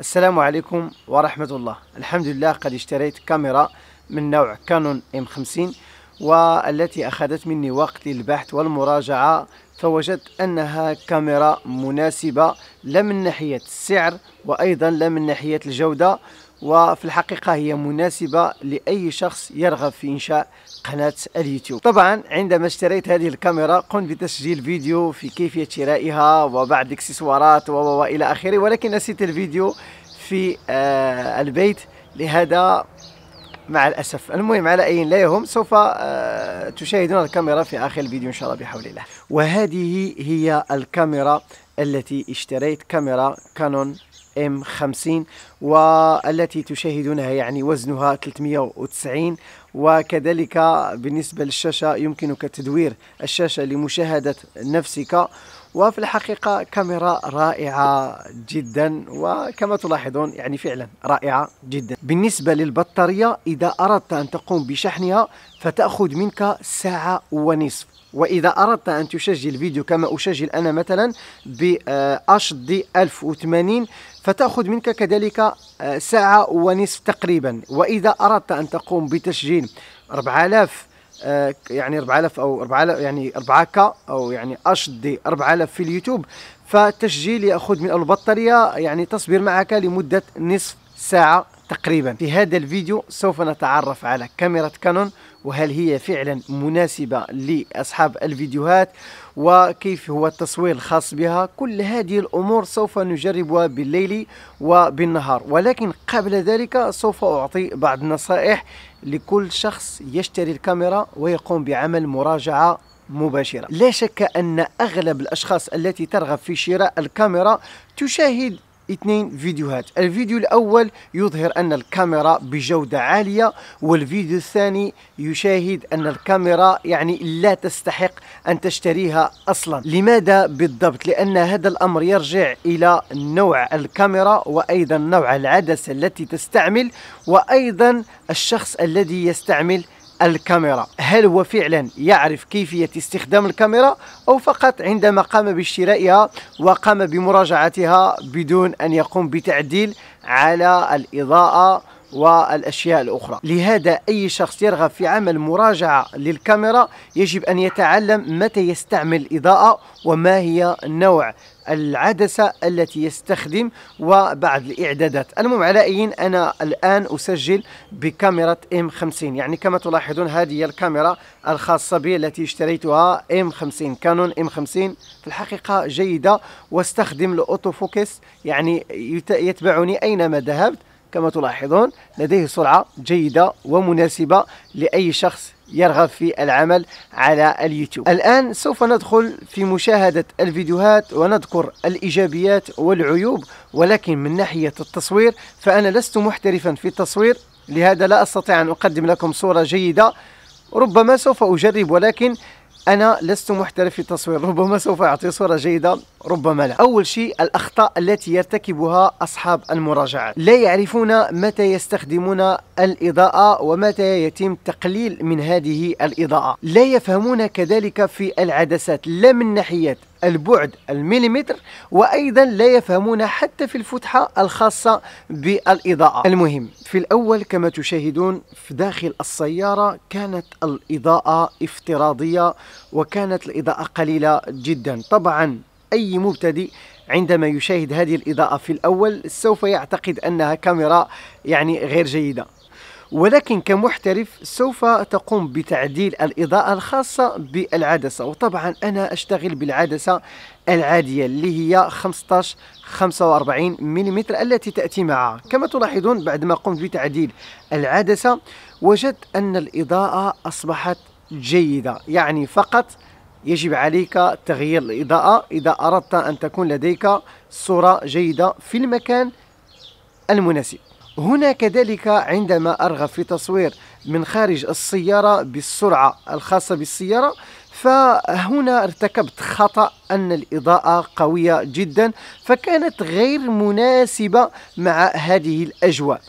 السلام عليكم ورحمة الله الحمد لله قد اشتريت كاميرا من نوع كانون ام 50 والتي اخذت مني وقت للبحث والمراجعة فوجدت انها كاميرا مناسبة لا من ناحية السعر وايضا لا من ناحية الجودة وفي الحقيقة هي مناسبة لأي شخص يرغب في إنشاء قناة اليوتيوب طبعا عندما اشتريت هذه الكاميرا قمت بتسجيل فيديو في كيفية شرائها وبعض الاكسسوارات وإلى آخره ولكن نسيت الفيديو في آه البيت لهذا مع الأسف المهم على أي لا يهم سوف آه تشاهدون الكاميرا في آخر الفيديو إن شاء الله بحول الله وهذه هي الكاميرا التي اشتريت كاميرا كانون ام 50 والتي تشاهدونها يعني وزنها 390 وكذلك بالنسبة للشاشة يمكنك تدوير الشاشة لمشاهدة نفسك وفي الحقيقة كاميرا رائعة جدا وكما تلاحظون يعني فعلا رائعة جدا بالنسبة للبطارية إذا أردت أن تقوم بشحنها فتأخذ منك ساعة ونصف وإذا أردت أن تسجل فيديو كما أسجل أنا مثلا ب HD آه، 1080 فتأخذ منك كذلك آه، ساعة ونصف تقريبا وإذا أردت أن تقوم بتسجيل 4000 آه، يعني 4000 او 4000 يعني 4 كا او يعني اش دي 4000 في اليوتيوب فالتسجيل ياخذ من البطاريه يعني تصبر معك لمده نصف ساعه تقريبا في هذا الفيديو سوف نتعرف على كاميرا كانون وهل هي فعلا مناسبة لأصحاب الفيديوهات وكيف هو التصوير الخاص بها كل هذه الأمور سوف نجربها بالليل وبالنهار ولكن قبل ذلك سوف أعطي بعض النصائح لكل شخص يشتري الكاميرا ويقوم بعمل مراجعة مباشرة لا شك أن أغلب الأشخاص التي ترغب في شراء الكاميرا تشاهد اثنين فيديوهات الفيديو الأول يظهر أن الكاميرا بجودة عالية والفيديو الثاني يشاهد أن الكاميرا يعني لا تستحق أن تشتريها أصلا لماذا بالضبط؟ لأن هذا الأمر يرجع إلى نوع الكاميرا وأيضا نوع العدسة التي تستعمل وأيضا الشخص الذي يستعمل الكاميرا هل هو فعلا يعرف كيفية استخدام الكاميرا أو فقط عندما قام باشترائها وقام بمراجعتها بدون أن يقوم بتعديل على الإضاءة والأشياء الأخرى لهذا أي شخص يرغب في عمل مراجعة للكاميرا يجب أن يتعلم متى يستعمل الإضاءة وما هي نوع العدسة التي يستخدم وبعض الإعدادات المهم علائيين أنا الآن أسجل بكاميرا M50 يعني كما تلاحظون هذه هي الكاميرا الخاصة بي التي اشتريتها M50 كانون M50 في الحقيقة جيدة واستخدم الأوتوفوكس يعني يتبعني أينما ذهبت كما تلاحظون لديه سرعة جيدة ومناسبة لأي شخص يرغب في العمل على اليوتيوب الآن سوف ندخل في مشاهدة الفيديوهات ونذكر الإيجابيات والعيوب ولكن من ناحية التصوير فأنا لست محترفا في التصوير لهذا لا أستطيع أن أقدم لكم صورة جيدة ربما سوف أجرب ولكن أنا لست محترف في التصوير ربما سوف أعطي صورة جيدة ربما لا أول شيء الأخطاء التي يرتكبها أصحاب المراجعات لا يعرفون متى يستخدمون الإضاءة ومتى يتم تقليل من هذه الإضاءة لا يفهمون كذلك في العدسات لا من ناحية البعد المليمتر وأيضا لا يفهمون حتى في الفتحة الخاصة بالإضاءة المهم في الأول كما تشاهدون في داخل السيارة كانت الإضاءة افتراضية وكانت الإضاءة قليلة جدا طبعا أي مبتدئ عندما يشاهد هذه الإضاءة في الأول سوف يعتقد أنها كاميرا يعني غير جيدة ولكن كمحترف سوف تقوم بتعديل الإضاءة الخاصة بالعدسة وطبعا أنا أشتغل بالعدسة العادية اللي هي 15 45 ملم التي تأتي معها كما تلاحظون بعدما قمت بتعديل العدسة وجدت أن الإضاءة أصبحت جيدة يعني فقط يجب عليك تغيير الإضاءة إذا أردت أن تكون لديك صورة جيدة في المكان المناسب هنا كذلك عندما أرغب في تصوير من خارج السيارة بالسرعة الخاصة بالسيارة فهنا ارتكبت خطأ أن الإضاءة قوية جدا فكانت غير مناسبة مع هذه الأجواء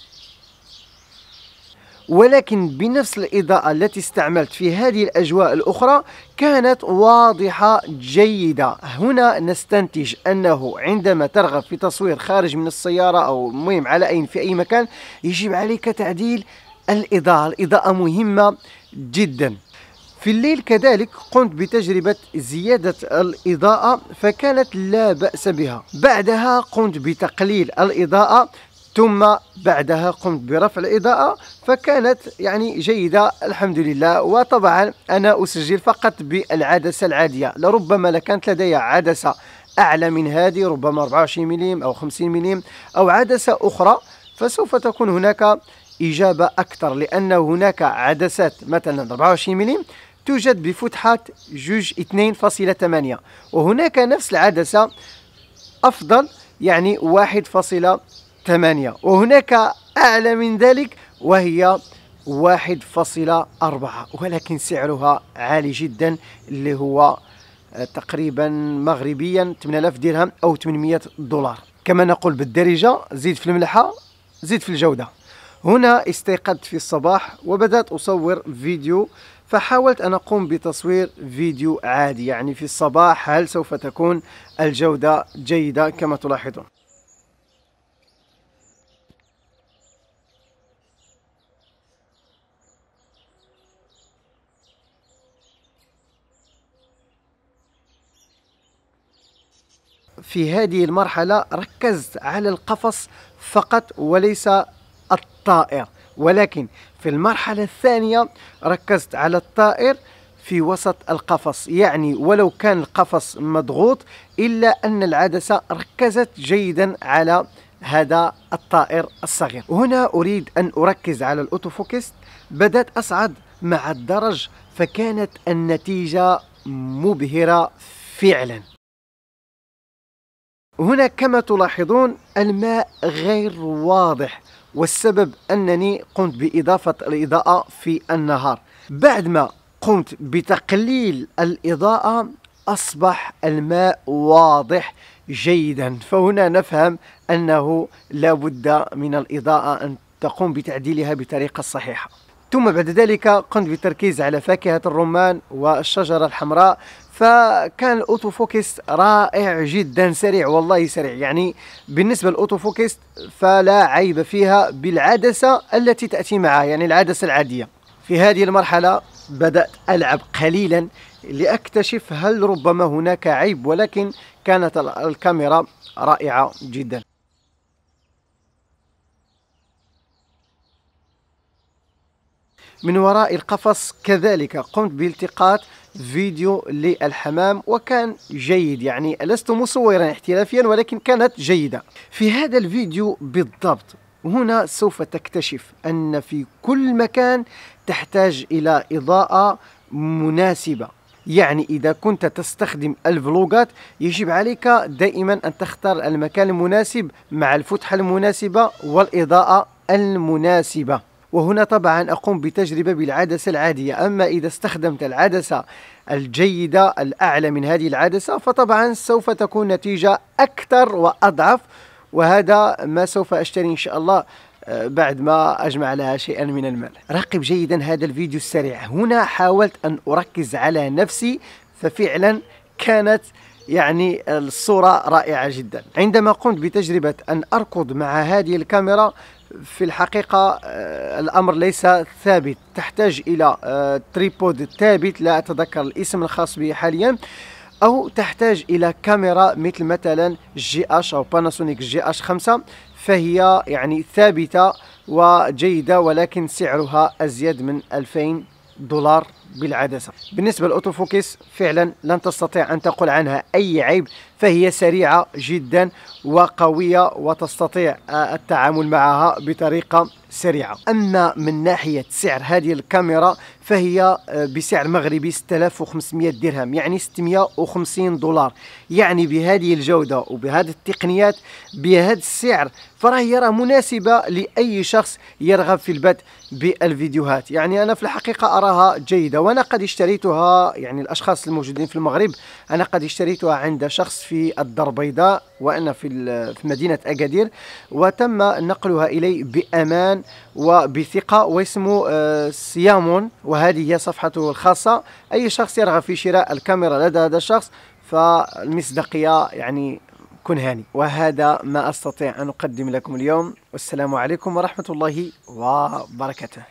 ولكن بنفس الإضاءة التي استعملت في هذه الأجواء الأخرى كانت واضحة جيدة هنا نستنتج أنه عندما ترغب في تصوير خارج من السيارة أو المهم على أين في أي مكان يجب عليك تعديل الإضاءة الإضاءة مهمة جدا في الليل كذلك قمت بتجربة زيادة الإضاءة فكانت لا بأس بها بعدها قمت بتقليل الإضاءة ثم بعدها قمت برفع الإضاءة فكانت يعني جيدة الحمد لله وطبعا أنا أسجل فقط بالعدسة العادية لربما لكانت لدي عدسة أعلى من هذه ربما 24 مليم أو 50 مليم أو عدسة أخرى فسوف تكون هناك إجابة أكثر لأن هناك عدسات مثلا 24 مليم توجد بفتحة جوج 2.8 وهناك نفس العدسة أفضل يعني 1.8 ثمانية وهناك أعلى من ذلك وهي واحد فاصلة أربعة ولكن سعرها عالي جدا اللي هو آه، تقريبا مغربيا 8000 درهم أو 800 دولار كما نقول بالدرجة زيد في الملحة زيد في الجودة هنا استيقظت في الصباح وبدأت أصور فيديو فحاولت أن أقوم بتصوير فيديو عادي يعني في الصباح هل سوف تكون الجودة جيدة كما تلاحظون في هذه المرحلة ركزت على القفص فقط وليس الطائر ولكن في المرحلة الثانية ركزت على الطائر في وسط القفص يعني ولو كان القفص مضغوط إلا أن العدسة ركزت جيدا على هذا الطائر الصغير هنا أريد أن أركز على الأوتوفوكس بدأت أصعد مع الدرج فكانت النتيجة مبهرة فعلا هنا كما تلاحظون الماء غير واضح والسبب أنني قمت بإضافة الإضاءة في النهار بعد ما قمت بتقليل الإضاءة أصبح الماء واضح جيدا فهنا نفهم أنه لا بد من الإضاءة أن تقوم بتعديلها بطريقة صحيحة ثم بعد ذلك قمت بالتركيز على فاكهة الرمان والشجرة الحمراء فكان الاوتو فوكس رائع جدا سريع والله سريع يعني بالنسبه للاوتو فوكس فلا عيب فيها بالعدسه التي تاتي معها يعني العدسه العاديه في هذه المرحله بدات العب قليلا لاكتشف هل ربما هناك عيب ولكن كانت الكاميرا رائعه جدا من وراء القفص كذلك قمت بالتقاط فيديو للحمام وكان جيد يعني لست مصورا احترافيا ولكن كانت جيدة في هذا الفيديو بالضبط هنا سوف تكتشف أن في كل مكان تحتاج إلى إضاءة مناسبة يعني إذا كنت تستخدم الفلوغات يجب عليك دائما أن تختار المكان المناسب مع الفتحة المناسبة والإضاءة المناسبة وهنا طبعا أقوم بتجربة بالعدسة العادية أما إذا استخدمت العدسة الجيدة الأعلى من هذه العدسة فطبعا سوف تكون نتيجة أكثر وأضعف وهذا ما سوف أشتري إن شاء الله آه، بعد ما أجمع لها شيئا من المال راقب جيدا هذا الفيديو السريع هنا حاولت أن أركز على نفسي ففعلا كانت يعني الصورة رائعة جدا عندما قمت بتجربة أن أركض مع هذه الكاميرا في الحقيقة آه، الأمر ليس ثابت تحتاج إلى آه، تريبود ثابت لا أتذكر الاسم الخاص به حاليا أو تحتاج إلى كاميرا مثل مثلا جي أش أو باناسونيك جي أش 5 فهي يعني ثابتة وجيدة ولكن سعرها أزيد من 2000 دولار بالعدسة بالنسبة للأوتوفوكس فعلا لن تستطيع أن تقول عنها أي عيب فهي سريعة جدا وقوية وتستطيع آه، التعامل معها بطريقة سريعة أما من ناحية سعر هذه الكاميرا فهي آه، بسعر مغربي 6500 درهم يعني 650 دولار يعني بهذه الجودة وبهذه التقنيات بهذا السعر فراهي راه مناسبة لأي شخص يرغب في البدء بالفيديوهات يعني أنا في الحقيقة أراها جيدة وانا قد اشتريتها يعني الاشخاص الموجودين في المغرب انا قد اشتريتها عند شخص في الدار البيضاء وانا في في مدينه اكادير وتم نقلها الي بامان وبثقه واسمه آه، سيامون وهذه هي صفحته الخاصه اي شخص يرغب في شراء الكاميرا لدى هذا الشخص فالمصداقيه يعني كن هاني وهذا ما استطيع ان اقدم لكم اليوم والسلام عليكم ورحمه الله وبركاته